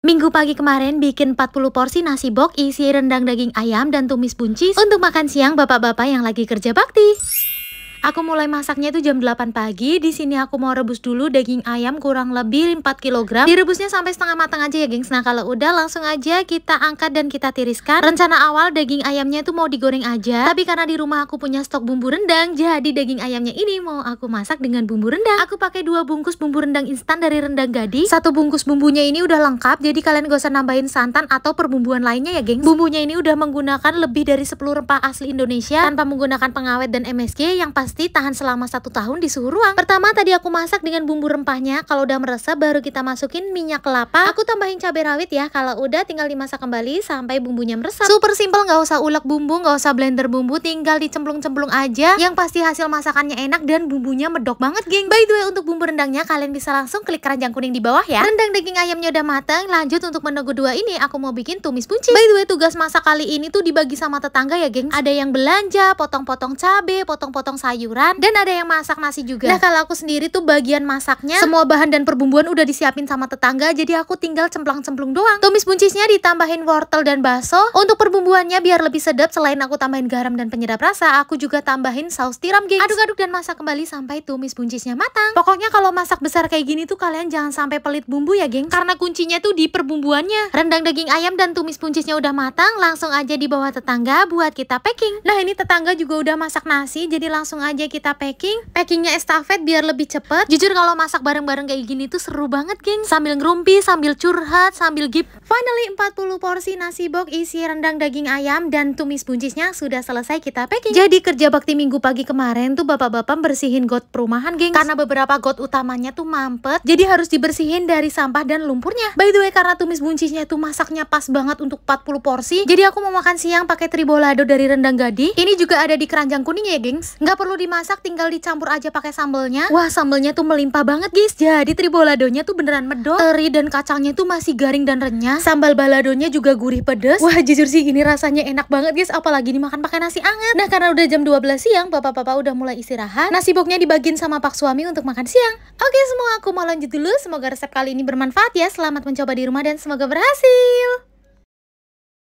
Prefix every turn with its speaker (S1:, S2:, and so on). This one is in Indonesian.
S1: Minggu pagi kemarin bikin 40 porsi nasi bok isi rendang daging ayam dan tumis buncis untuk makan siang bapak-bapak yang lagi kerja bakti. Aku mulai masaknya itu jam 8 pagi. Di sini aku mau rebus dulu daging ayam kurang lebih 4 kg. Direbusnya sampai setengah matang aja ya, gengs. Nah, kalau udah langsung aja kita angkat dan kita tiriskan. Rencana awal daging ayamnya itu mau digoreng aja, tapi karena di rumah aku punya stok bumbu rendang, jadi daging ayamnya ini mau aku masak dengan bumbu rendang. Aku pakai dua bungkus bumbu rendang instan dari rendang gadi. Satu bungkus bumbunya ini udah lengkap, jadi kalian gak usah nambahin santan atau perbumbuan lainnya ya, gengs. Bumbunya ini udah menggunakan lebih dari 10 rempah asli Indonesia tanpa menggunakan pengawet dan MSG yang pas pasti tahan selama satu tahun di suhu ruang. Pertama tadi aku masak dengan bumbu rempahnya, kalau udah meresap baru kita masukin minyak kelapa. Aku tambahin cabai rawit ya, kalau udah tinggal dimasak kembali sampai bumbunya meresap. Super simple, nggak usah ulek bumbu, nggak usah blender bumbu, tinggal dicemplung-cemplung aja. Yang pasti hasil masakannya enak dan bumbunya medok banget, geng. By the way, untuk bumbu rendangnya kalian bisa langsung klik keranjang kuning di bawah ya. Rendang daging ayamnya udah mateng, lanjut untuk menu kedua ini aku mau bikin tumis buncis By the way, tugas masak kali ini tuh dibagi sama tetangga ya, geng. Ada yang belanja, potong-potong cabe, potong-potong sayur sayuran dan ada yang masak nasi juga. Nah kalau aku sendiri tuh bagian masaknya semua bahan dan perbumbuan udah disiapin sama tetangga jadi aku tinggal cemplang-cemplung doang. Tumis buncisnya ditambahin wortel dan bakso. Untuk perbumbuannya biar lebih sedap selain aku tambahin garam dan penyedap rasa aku juga tambahin saus tiram guys. Aduk-aduk dan masak kembali sampai tumis buncisnya matang. Pokoknya kalau masak besar kayak gini tuh kalian jangan sampai pelit bumbu ya geng. karena kuncinya tuh di perbumbuannya. Rendang daging ayam dan tumis buncisnya udah matang langsung aja dibawa tetangga buat kita packing. Nah ini tetangga juga udah masak nasi jadi langsung aja aja kita packing packingnya estafet biar lebih cepet jujur kalau masak bareng-bareng kayak gini tuh seru banget geng sambil ngerumpi sambil curhat sambil gip finally 40 porsi nasi bok isi rendang daging ayam dan tumis buncisnya sudah selesai kita packing jadi kerja bakti minggu pagi kemarin tuh bapak-bapak bersihin got perumahan geng karena beberapa got utamanya tuh mampet jadi harus dibersihin dari sampah dan lumpurnya by the way karena tumis buncisnya tuh masaknya pas banget untuk 40 porsi jadi aku mau makan siang pakai tribolado dari rendang gadi ini juga ada di keranjang kuning ya gengs nggak perlu dimasak tinggal dicampur aja pakai sambelnya. Wah, sambelnya tuh melimpah banget, guys. Jadi triboladonya tuh beneran medok. Teri dan kacangnya tuh masih garing dan renyah. Sambal baladonya juga gurih pedes. Wah, jujur sih ini rasanya enak banget, guys. Apalagi dimakan pakai nasi anget. Nah, karena udah jam 12 siang, bapak-bapak udah mulai istirahat. Nasi boknya dibagiin sama pak suami untuk makan siang. Oke, semua aku mau lanjut dulu. Semoga resep kali ini bermanfaat ya. Selamat mencoba di rumah dan semoga berhasil.